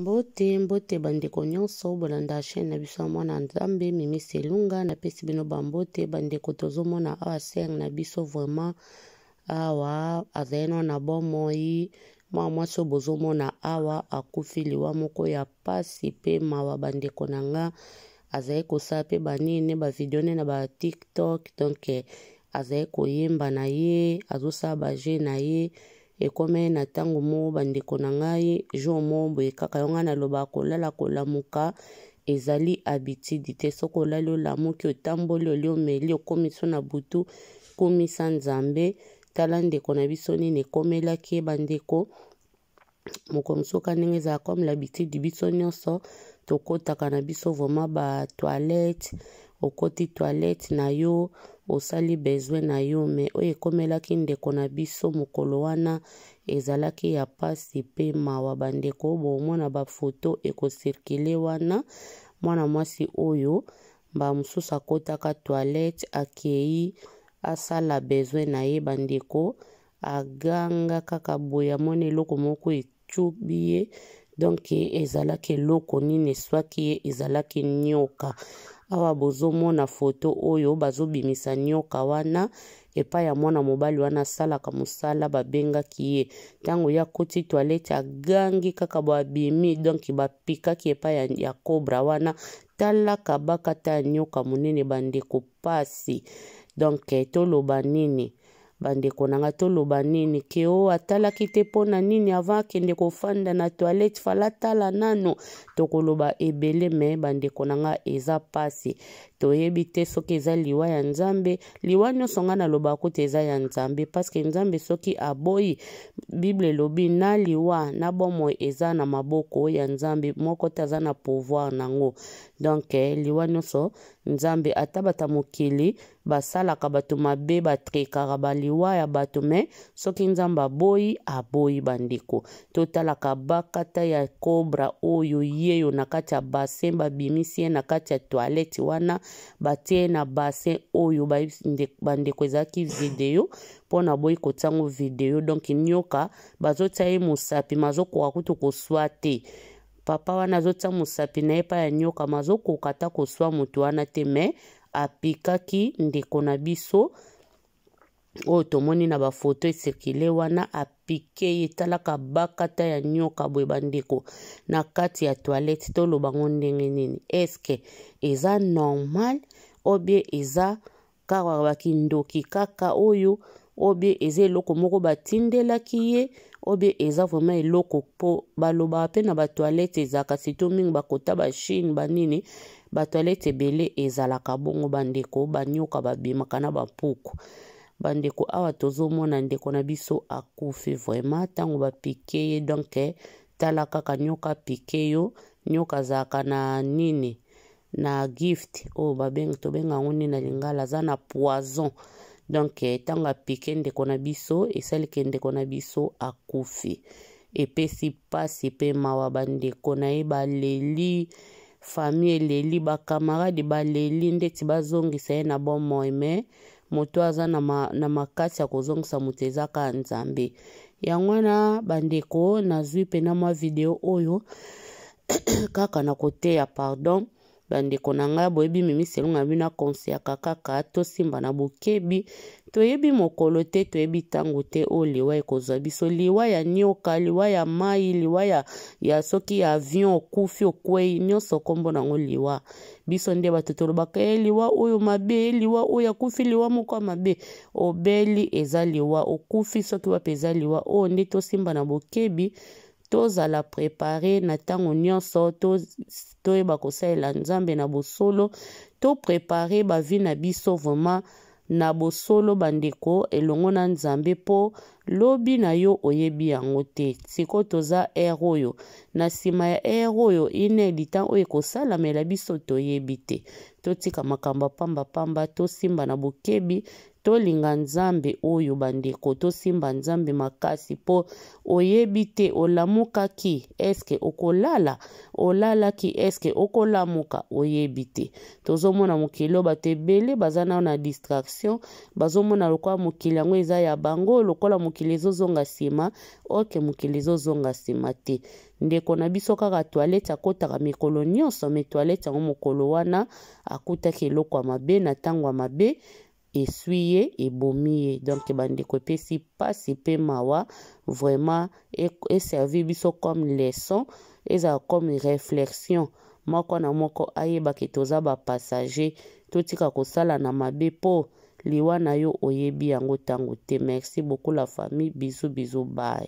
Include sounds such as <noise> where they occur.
mbote mbote bandeko nyonso bolanda chaîne na biso ya mwana nzambe mimi selunga napesi bino bambote bandeko tozomona awa ser na biso vraiment awa azali nao na bomoi mwana mwasi oyo bozomona awa akufi liwa moko ya pasi pe mawa bandeko na nga azali kosala pe banini bavideo ne na batiktok donk eh, azali koyemba na ye azosala baje na ye ekóme na ntango mo bandeko na ngai jour mo boye kaka yango naloba kolala kolamuka ezali habitidi te soki olali olamuki otamboli olia omeli okómi so na butu kumisa nzambe tala ndeko na biso nini ekomelaki ye bandeko mokonzi soka ndenge ezala comme labitidi biso nyonso tokɔtaka na biso vraimen batoilette okɔti toilette na yo bosali bezwi na yo me oyo ekomelaki ndeko na biso mokolo wana ezalaki ya pasi mpe mawa bandeko bomona bafoto ekosirkule wana mwana-mwasi oyo bamosusu akotaka toilette akei asala bezwi na ye bandeko aganga kaka boye amoni eloko moko ecubi ye donk ezalaki eloko nini eswaki ye ezalaki nioka awa bozomona foto oyo bazobimisa nioka wana epai ya mwana mobali wana asalaka mosala babengaki ye ntango ya koti toilette agangi kaka babimi donk bapikaki epai ya cobra wana tala kabaka ta ya nioka monene bandeko pasi donk toloba nini bandeko na nga toloba nini ke o atalaki te mpo na nini avant akende kofanda na toilette fala tala nano tokoloba ebele me bandeko na nga eza pasi toyebi te soki eza liwa ya nzambe liwa nyonso ngai naloba kuta eza ya nzambe parceke nzambe soki aboyi bible elobi na liwa na bomoi eza na maboko ya nzambe moko te aza na pouvoir nango donk eh, liwa nyonso nzambe atabata mokili basalaka bato mabe batrekaka baliwa ya bato me soki nzambe aboyi aboyi bandeko totalaka bakata ya kobra oyo yeyo na kati ya basin babimisi ye na kati ya toilette wana batie ye na basin oyo bandeko ezalaki video mpona boyi kotiango video donk nioka bazotia ye mosapi mazokoka kutu koswa te papa wana azotya mosapi na ye mpa ya nyokama azokoka ata koswa moto wana te me apikaki ndeko na biso oyo tomoni na bafoto esirkile wana apike ye talaka bakata ya nyoka boye bandeko na kati ya toilette tolobango ndenge nini eske eza normal obie eza kaka bakindoki kaka oyo o bien eza eloko moko batindelaki ye o bien eza vraimen eloko mpo balobaka mpe na batoilette ezalaka surtout mingi bakota bashine banini batoilette ebele ezalaka bongo bandeko banioka babimaka na bampuku bandeko awa tozomona ndeko na biso akufi vraiment ntango bapike ye donk tala kaka nioka apike yo nioka azalaka na nini na gift oyo oh, tobengango nini na lingala aza na poison donk ntango apeke ndeko na biso esalike ndeko na biso akufi epesi mpasi mpe mawa bandeko na ye baleli fami eleli bakamarade baleli ndeti bazongisa ye na bomoi me moto aza na, ma, na makasi ya kozongisa moto eza ka nzambe yango wana bandeko nazwi mpena mwa video oyo <coughs> kaka na koteya pardon bandeko na ngai boyebi mimiselunga bino akonseyaka kaka tosimba na bokebi toyebi mokolo te toyebi ntango te oyo oh, liwa ekozwa biso liwa ya nioka liwa ya mai liwa ya, ya soki ya avion okufi okwei nyonso kombo nango liwa biso nde bato tolobaka ye eh, liwa oyo mabe eh, liwa oyo akufi liwa moko ya mabe obeli eza liwa okufi soki wape eza liwa oyo oh, nde tosimba na bokebi tozala prepare na ntango nyonso toyeba to kosalela nzambe na bosolo toprepare bavi na biso vraimen na bosolo bandeko elongo na nzambe mpo lobi na yo oyebi yango te sikoyo toza ere oyo na nsima ya ere oyo inedi ntan oyo ekosalamela biso toyebi te totika makambo pambapamba tosimba na bokebi tolinga nzambe oyo bandeko tosimba nzambe makasi mpo oyebi te olamukaki eske okolala olalaki eske okolamuka oyebi te tozomona mokili oyo bato ebele baza nao na distraction bazomona lokola mokili yango eza ya bango lokola mokili mokili ezozonga nsima oke mokili ezozonga nsima te ndeko na biso kaka toilette akɔtaka mikolo nyonso me toilette yango mokolo wana akutaki eloko ya mabe na ntango ya mabe eswi ye ebomi ye donk bandeko epesi mpasi mpe mawa vraiment eservi biso comme leçon ezala comme réflexion moko na moko ayebaki toza bapassager totika kosala na mabe mpo liwa na yo oyebi yango ntango te merci beaucoup la famille bizu bizu bay